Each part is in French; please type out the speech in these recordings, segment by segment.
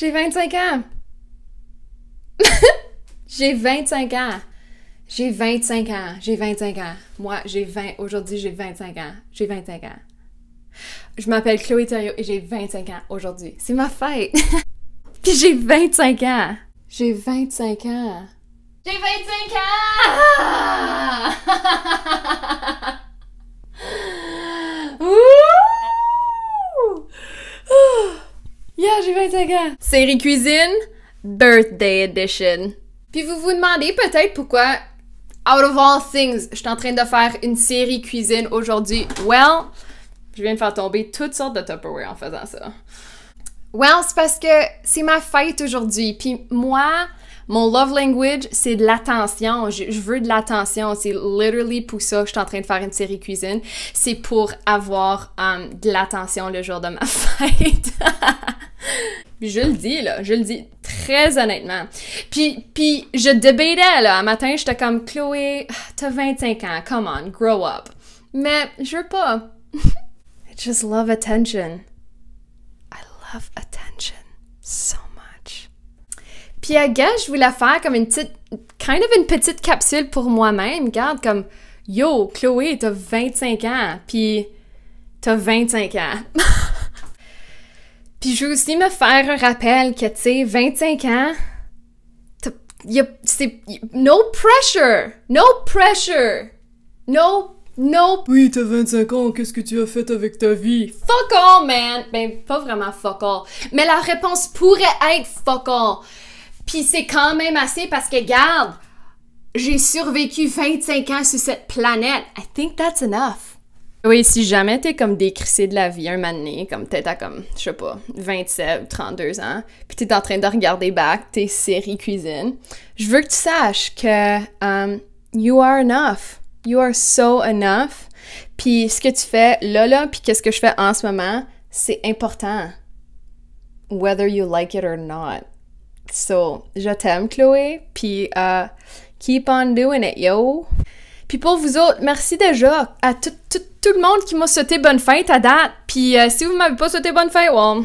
J'ai 25 ans. j'ai 25 ans. J'ai 25 ans. J'ai 25 ans. Moi, j'ai 20. Aujourd'hui, j'ai 25 ans. J'ai 25 ans. Je m'appelle Chloé Thériault et j'ai 25 ans aujourd'hui. C'est ma fête. j'ai 25 ans. J'ai 25 ans. J'ai 25 ans! Série cuisine, Birthday Edition. Puis vous vous demandez peut-être pourquoi, out of all things, je suis en train de faire une série cuisine aujourd'hui. Well, je viens de faire tomber toutes sortes de Tupperware en faisant ça. Well, c'est parce que c'est ma fête aujourd'hui. Puis moi, mon love language, c'est de l'attention. Je, veux de l'attention. C'est literally pour ça que je suis en train de faire une série cuisine. C'est pour avoir um, de l'attention le jour de ma fête. je le dis, là, je le dis très honnêtement. Puis, puis je débatais là, un matin, j'étais comme « Chloé, ah, t'as 25 ans, come on, grow up. » Mais je veux pas. I just love attention. I love attention so much. Puis, à gars, je voulais faire comme une petite, kind of une petite capsule pour moi-même. Regarde, comme « Yo, Chloé, t'as 25 ans, puis t'as 25 ans. » Puis je veux aussi me faire un rappel que, tu sais, 25 ans, y no pressure! No pressure! No, no... Oui, t'as 25 ans, qu'est-ce que tu as fait avec ta vie? Fuck all, man! Ben, pas vraiment fuck all. Mais la réponse pourrait être fuck all. Puis c'est quand même assez parce que, garde, j'ai survécu 25 ans sur cette planète. I think that's enough. Oui, si jamais t'es comme décrissé de la vie un moment comme t'es à comme, je sais pas, 27 32 ans, puis t'es en train de regarder back tes séries cuisine, je veux que tu saches que um, you are enough. You are so enough. Puis ce que tu fais là, là, puis qu'est-ce que je fais en ce moment, c'est important. Whether you like it or not. So, je t'aime, Chloé, puis uh, keep on doing it, yo! Puis pour vous autres, merci déjà à tout, le monde qui m'a souhaité bonne fête à date. Puis euh, si vous m'avez pas souhaité bonne fête, well,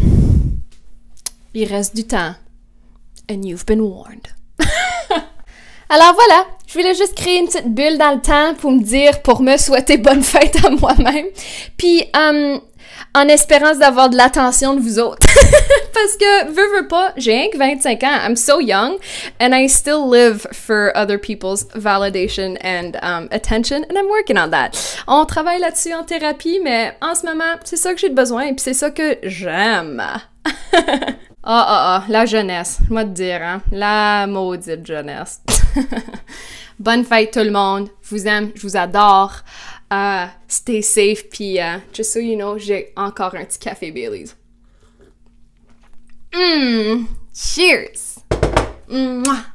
il reste du temps. And you've been warned. Alors voilà, je voulais juste créer une petite bulle dans le temps pour me dire, pour me souhaiter bonne fête à moi-même. Puis, euh, en espérance d'avoir de l'attention de vous autres. parce que, veux, veux pas, j'ai que 25 ans. I'm so young and I still live for other people's validation and um, attention and I'm working on that. On travaille là-dessus en thérapie, mais en ce moment, c'est ça que j'ai besoin et puis c'est ça que j'aime. Ah, ah, ah, la jeunesse, moi te dire, hein. La maudite jeunesse. Bonne fête tout le monde. Je vous aime, je vous adore. Euh, stay safe, puis euh, just so you know, j'ai encore un petit café Bailey's. Mmm. Cheers. Mwah.